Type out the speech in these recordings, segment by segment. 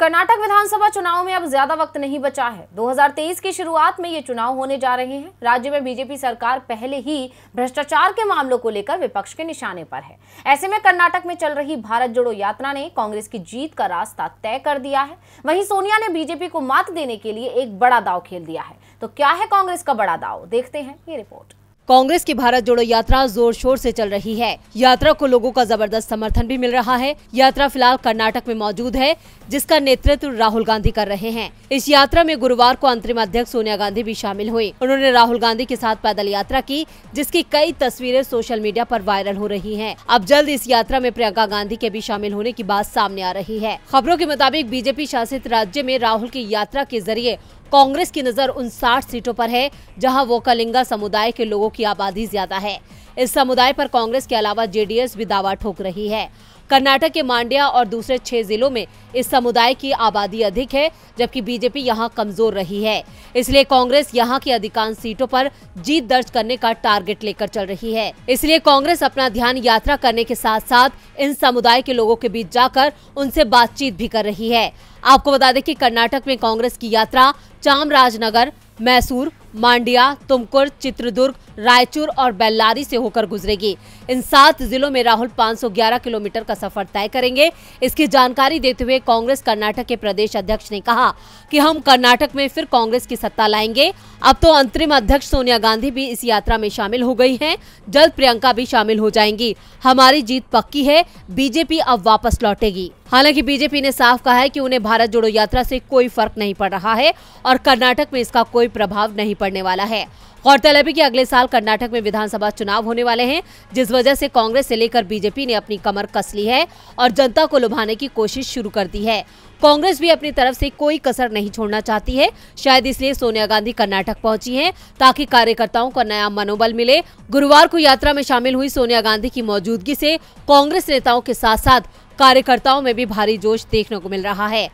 कर्नाटक विधानसभा चुनाव में अब ज्यादा वक्त नहीं बचा है 2023 की शुरुआत में ये चुनाव होने जा रहे हैं राज्य में बीजेपी सरकार पहले ही भ्रष्टाचार के मामलों को लेकर विपक्ष के निशाने पर है ऐसे में कर्नाटक में चल रही भारत जोड़ो यात्रा ने कांग्रेस की जीत का रास्ता तय कर दिया है वहीं सोनिया ने बीजेपी को मात देने के लिए एक बड़ा दाव खेल दिया है तो क्या है कांग्रेस का बड़ा दाव देखते हैं ये रिपोर्ट कांग्रेस की भारत जोड़ो यात्रा जोर शोर से चल रही है यात्रा को लोगों का जबरदस्त समर्थन भी मिल रहा है यात्रा फिलहाल कर्नाटक में मौजूद है जिसका नेतृत्व राहुल गांधी कर रहे हैं इस यात्रा में गुरुवार को अंतरिम अध्यक्ष सोनिया गांधी भी शामिल हुई उन्होंने राहुल गांधी के साथ पैदल यात्रा की जिसकी कई तस्वीरें सोशल मीडिया आरोप वायरल हो रही है अब जल्द इस यात्रा में प्रियंका गांधी के भी शामिल होने की बात सामने आ रही है खबरों के मुताबिक बीजेपी शासित राज्य में राहुल की यात्रा के जरिए कांग्रेस की नजर उन साठ सीटों पर है जहां वो कलिंगा समुदाय के लोगों की आबादी ज्यादा है इस समुदाय पर कांग्रेस के अलावा जेडीएस भी दावा ठोक रही है कर्नाटक के मांड्या और दूसरे छह जिलों में इस समुदाय की आबादी अधिक है जबकि बीजेपी यहां कमजोर रही है इसलिए कांग्रेस यहां की अधिकांश सीटों पर जीत दर्ज करने का टारगेट लेकर चल रही है इसलिए कांग्रेस अपना ध्यान यात्रा करने के साथ साथ इन समुदाय के लोगों के बीच जाकर उनसे बातचीत भी कर रही है आपको बता दें की कर्नाटक में कांग्रेस की यात्रा चामराजनगर मैसूर मांडिया तुमकुर चित्रदुर्ग रायचूर और बेल्लारी से होकर गुजरेगी इन सात जिलों में राहुल 511 किलोमीटर का सफर तय करेंगे इसकी जानकारी देते हुए कांग्रेस कर्नाटक के प्रदेश अध्यक्ष ने कहा कि हम कर्नाटक में फिर कांग्रेस की सत्ता लाएंगे अब तो अंतरिम अध्यक्ष सोनिया गांधी भी इस यात्रा में शामिल हो गई है जल्द प्रियंका भी शामिल हो जाएंगी हमारी जीत पक्की है बीजेपी अब वापस लौटेगी हालांकि बीजेपी ने साफ कहा है कि उन्हें भारत जोड़ो यात्रा से कोई फर्क नहीं पड़ रहा है और कर्नाटक में इसका कोई प्रभाव नहीं पड़ने वाला है गौरतलब है कि अगले साल कर्नाटक में विधानसभा चुनाव होने वाले हैं जिस वजह से कांग्रेस से लेकर बीजेपी ने अपनी कमर कस ली है और जनता को लुभाने की कोशिश शुरू कर दी है कांग्रेस भी अपनी तरफ से कोई कसर नहीं छोड़ना चाहती है शायद इसलिए सोनिया गांधी कर्नाटक पहुंची हैं ताकि कार्यकर्ताओं को नया मनोबल मिले गुरुवार को यात्रा में शामिल हुई सोनिया गांधी की मौजूदगी से कांग्रेस नेताओं के साथ साथ कार्यकर्ताओं में भी भारी जोश देखने को मिल रहा है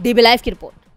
डीबी लाइव की रिपोर्ट